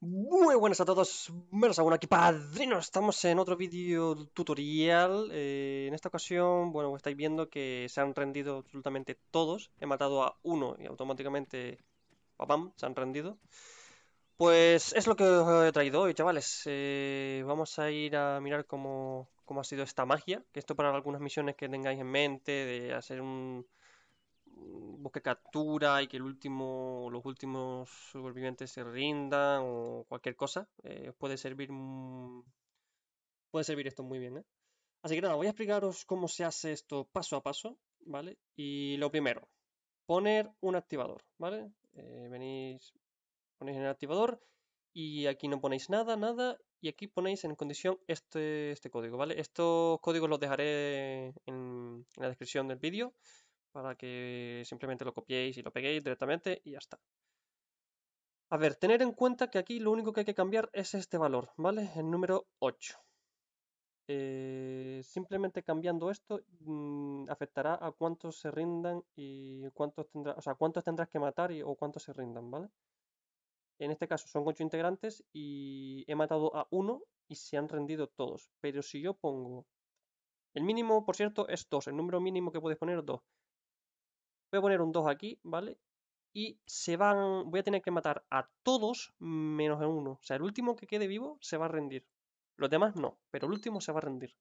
Muy buenas a todos, menos aún aquí, padrino. Estamos en otro vídeo tutorial. Eh, en esta ocasión, bueno, pues estáis viendo que se han rendido absolutamente todos. He matado a uno y automáticamente, papam, se han rendido. Pues es lo que os he traído hoy, chavales. Eh, vamos a ir a mirar cómo cómo ha sido esta magia, que esto para algunas misiones que tengáis en mente, de hacer un, captura y que el último, los últimos supervivientes se rindan o cualquier cosa, eh, os puede servir puede servir esto muy bien. ¿eh? Así que nada, voy a explicaros cómo se hace esto paso a paso, ¿vale? Y lo primero, poner un activador, ¿vale? Eh, venís, ponéis en el activador y aquí no ponéis nada, nada y aquí ponéis en condición este, este código, ¿vale? Estos códigos los dejaré en, la descripción del vídeo para que simplemente lo copiéis y lo peguéis directamente y ya está. A ver, tener en cuenta que aquí lo único que hay que cambiar es este valor, ¿vale? El número 8. Eh, simplemente cambiando esto mm, afectará a cuántos se rindan y cuántos tendrás, o sea, cuántos tendrás que matar y, o cuántos se rindan, ¿vale? En este caso son 8 integrantes y he matado a uno y se han rendido todos. Pero si yo pongo... El mínimo, por cierto, es 2. El número mínimo que puedes poner es 2. Voy a poner un 2 aquí, ¿vale? Y se van... Voy a tener que matar a todos menos a uno. O sea, el último que quede vivo se va a rendir. Los demás no, pero el último se va a rendir.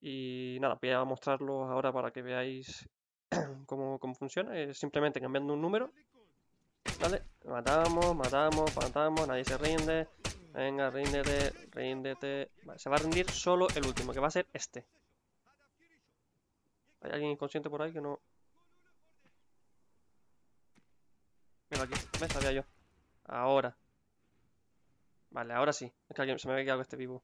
Y nada, voy a mostrarlo ahora para que veáis cómo, funciona. simplemente cambiando un número Vale, matamos, matamos, matamos, nadie se rinde. Venga, ríndete, ríndete. Vale, se va a rendir solo el último, que va a ser este. Hay alguien inconsciente por ahí que no... Mira aquí, me sabía yo. Ahora. Vale, ahora sí. Es que alguien se me había quedado este vivo.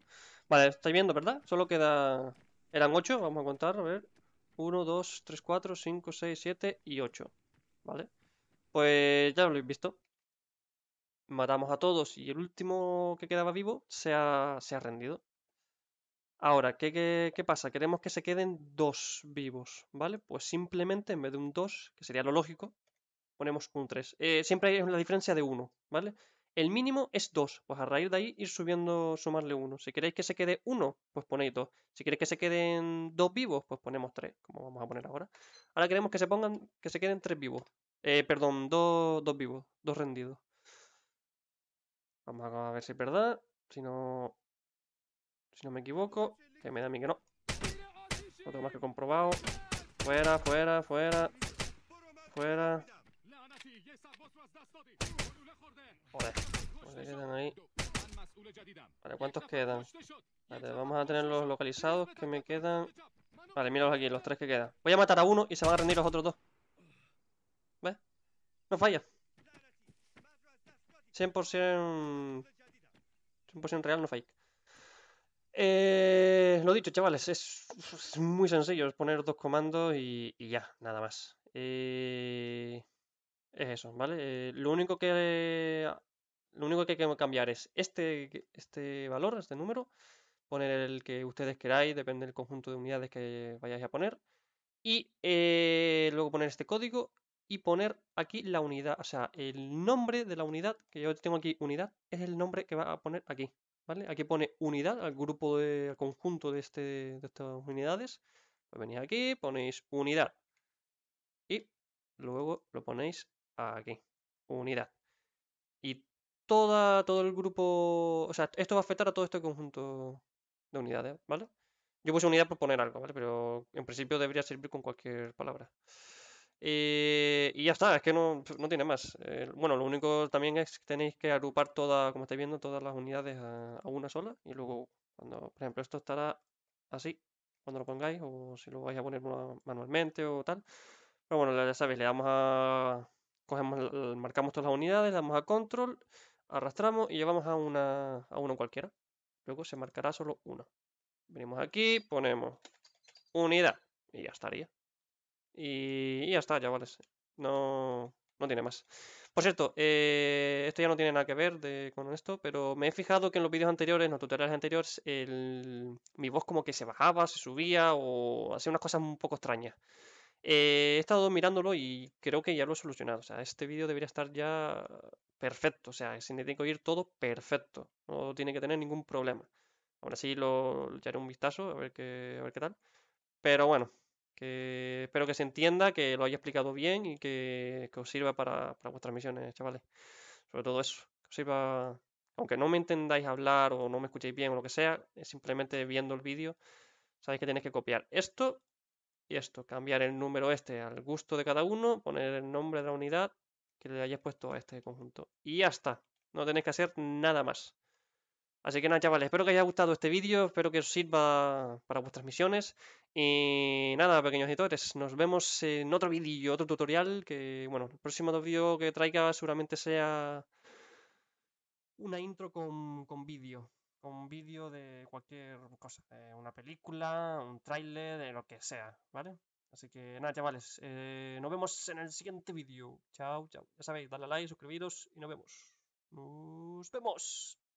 Vale, estáis viendo, ¿verdad? Solo queda... Eran 8, vamos a contar, a ver. 1, 2, 3, 4, 5, 6, 7 y 8. ¿Vale? Pues ya lo habéis visto. Matamos a todos y el último que quedaba vivo se ha, rendido. Ahora, ¿qué, pasa? Queremos que se queden dos vivos, ¿vale? Pues simplemente en vez de un 2, que sería lo lógico, ponemos un 3. Eh, siempre hay una diferencia de uno ¿vale? El mínimo es dos pues a raíz de ahí ir subiendo, sumarle uno Si queréis que se quede uno pues ponéis dos Si queréis que se queden dos vivos, pues ponemos tres como vamos a poner ahora. Ahora queremos que se pongan, que se queden tres vivos. Eh, perdón, dos, dos vivos, dos rendidos. Vamos a ver si es verdad. Si no. Si no me equivoco. Que me da a mí que no. Lo más que comprobado. Fuera, fuera, fuera. Fuera. quedan Vale, ¿cuántos quedan? Vale, vamos a tener los localizados que me quedan. Vale, míralos aquí, los tres que quedan. Voy a matar a uno y se van a rendir los otros dos. No falla. 100%... 100% real, no fake. Eh, lo dicho, chavales, es, muy sencillo, es poner dos comandos y, ya, nada más. Eh, es eso, ¿vale? Eh, lo único que lo único que hay que cambiar es este, este valor, este número, poner el que ustedes queráis, depende del conjunto de unidades que vayáis a poner, y luego poner este código y poner aquí la unidad, o sea, el nombre de la unidad, que yo tengo aquí unidad, es el nombre que va a poner aquí, ¿vale? Aquí pone unidad al grupo, de, al conjunto de, este, de estas unidades. Pues venís aquí, ponéis unidad y luego lo ponéis aquí, unidad. Y toda, todo el grupo, o sea, esto va a afectar a todo este conjunto de unidades, ¿vale? Yo puse unidad por poner algo, ¿vale? Pero en principio debería servir con cualquier palabra. Eh, y ya está, es que no, tiene más. bueno, lo único también es que tenéis que agrupar todas, como estáis viendo, todas las unidades a, una sola. Y luego, cuando, por ejemplo, esto estará así, cuando lo pongáis, o si lo vais a poner manualmente o tal. Pero pues bueno, ya sabéis, le damos a. Cogemos, marcamos todas las unidades, le damos a control, arrastramos y llevamos a una, a una cualquiera. Luego se marcará solo una. Venimos aquí, ponemos unidad y ya estaría. Y, ya está, vale No, no tiene más. Por cierto, eh, esto ya no tiene nada que ver con esto, pero me he fijado que en los vídeos anteriores, en los tutoriales anteriores, mi voz como que se bajaba, se subía o hacía unas cosas un poco extrañas. Eh, he estado mirándolo y creo que ya lo he solucionado. O sea, este vídeo debería estar ya perfecto. O sea, si tiene que oír todo, perfecto. No tiene que tener ningún problema. Ahora sí lo echaré un vistazo a ver qué, a ver qué tal. Pero bueno, que espero que se entienda, que lo haya explicado bien y que, os sirva para, para, vuestras misiones, chavales. Sobre todo eso, que os sirva, aunque no me entendáis hablar o no me escuchéis bien o lo que sea, simplemente viendo el vídeo, sabéis que tenéis que copiar esto y esto, cambiar el número este al gusto de cada uno, poner el nombre de la unidad que le hayáis puesto a este conjunto. Y ya está, no tenéis que hacer nada más. Así que nada, chavales, espero que haya gustado este vídeo, espero que os sirva para vuestras misiones y nada, pequeños editores, nos vemos en otro vídeo, otro tutorial, que bueno, el próximo vídeo que traiga seguramente sea una intro con, con vídeo, con vídeo de cualquier cosa, eh, una película, un tráiler, de lo que sea, ¿vale? Así que nada, chavales, eh, nos vemos en el siguiente vídeo. Chao, chao. Ya sabéis, darle a like, suscribiros y nos vemos. Nos vemos.